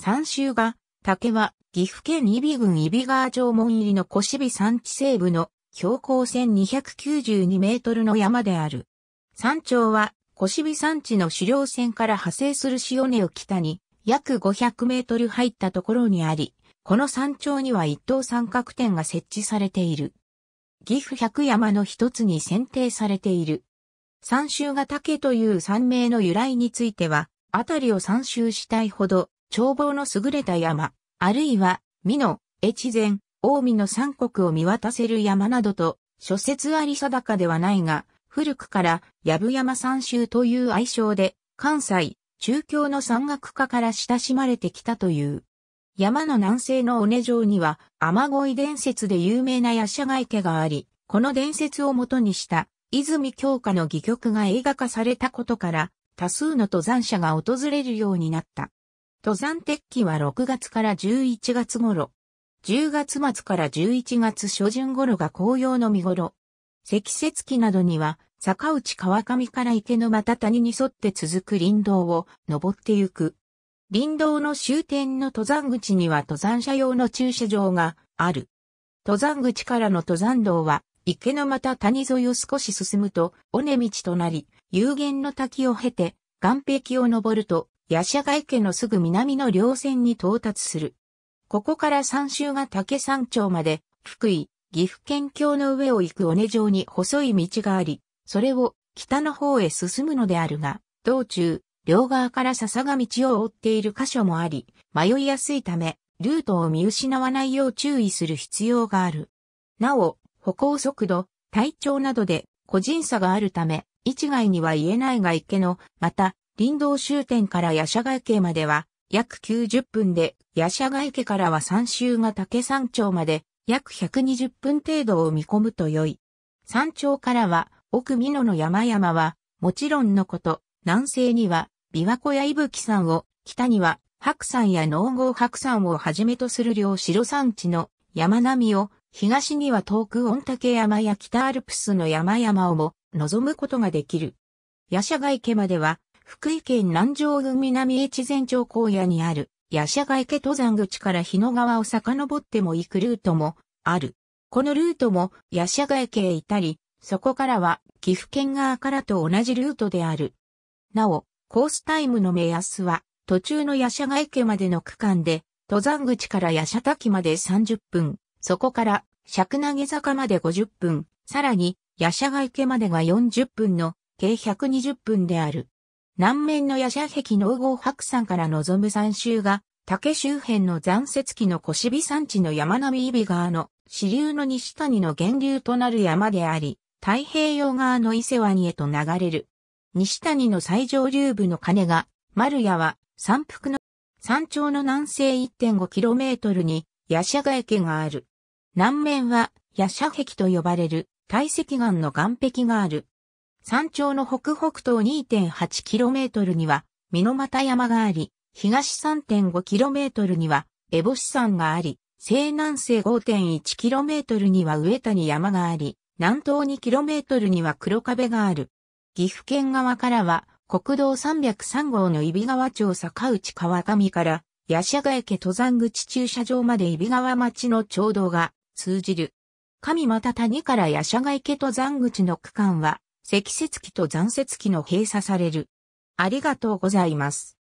三州が、竹は、岐阜県伊比郡伊比川城門入りの小渋山地西部の標高1292メートルの山である。山頂は、小渋山地の狩猟船から派生する潮根を北に約500メートル入ったところにあり、この山頂には一等三角点が設置されている。岐阜百山の一つに選定されている。三州が竹という山名の由来については、あたりを三州したいほど眺望の優れた山、あるいは、美濃、越前、近江の三国を見渡せる山などと、諸説あり定かではないが、古くから、やぶ山三州という愛称で、関西、中京の山岳家から親しまれてきたという。山の南西の尾根城には、雨乞い伝説で有名な夜叉外家があり、この伝説をもとにした、泉京花の戯曲が映画化されたことから、多数の登山者が訪れるようになった。登山鉄器は6月から11月頃、10月末から11月初旬頃が紅葉の見頃。積雪期などには、坂内川上から池のまた谷に沿って続く林道を登ってゆく。林道の終点の登山口には登山者用の駐車場がある。登山口からの登山道は、池のまた谷沿いを少し進むと、尾根道となり、有限の滝を経て、岩壁を登ると、ヤシャガ池のすぐ南の稜線に到達する。ここから山州が竹山頂まで、福井、岐阜県境の上を行く尾根城に細い道があり、それを北の方へ進むのであるが、道中、両側から笹が道を覆っている箇所もあり、迷いやすいため、ルートを見失わないよう注意する必要がある。なお、歩行速度、体調などで個人差があるため、一概には言えないが池の、また、林道終点から八社外家までは約90分で、八社外家からは三州が竹山頂まで約120分程度を見込むと良い。山頂からは奥美濃の山々はもちろんのこと、南西には琵琶湖や伊吹山を、北には白山や農郷白山をはじめとする両白山地の山並みを、東には遠く御嶽山や北アルプスの山々をも望むことができる。八社外家までは福井県南城郡南越前町荒野にある、夜叉ヶ池登山口から日野川を遡っても行くルートもある。このルートも夜叉ヶ池へ至り、そこからは岐阜県側からと同じルートである。なお、コースタイムの目安は途中の夜叉ヶ池までの区間で、登山口から夜叉滝まで30分、そこから尺投げ坂まで50分、さらに夜叉ヶ池までが40分の計120分である。南面の夜叉壁農合白山から望む山州が、竹周辺の残雪期の小び山地の山並みビ川の支流の西谷の源流となる山であり、太平洋側の伊勢湾へと流れる。西谷の最上流部の金が、丸屋は山腹の山頂の南西 1.5km に夜叉ヶ池がある。南面は夜叉壁と呼ばれる大石岩の岩壁がある。山頂の北北東 2.8km には、美の又山があり、東 3.5km には、烏帽子山があり、西南西 5.1km には上谷山があり、南東 2km には黒壁がある。岐阜県側からは、国道303号の揖斐川町坂内川上から、八社ヶ池登山口駐車場まで揖斐川町の町道が通じる。上又谷から八社ヶ池登山口の区間は、積雪期と残雪期の閉鎖される。ありがとうございます。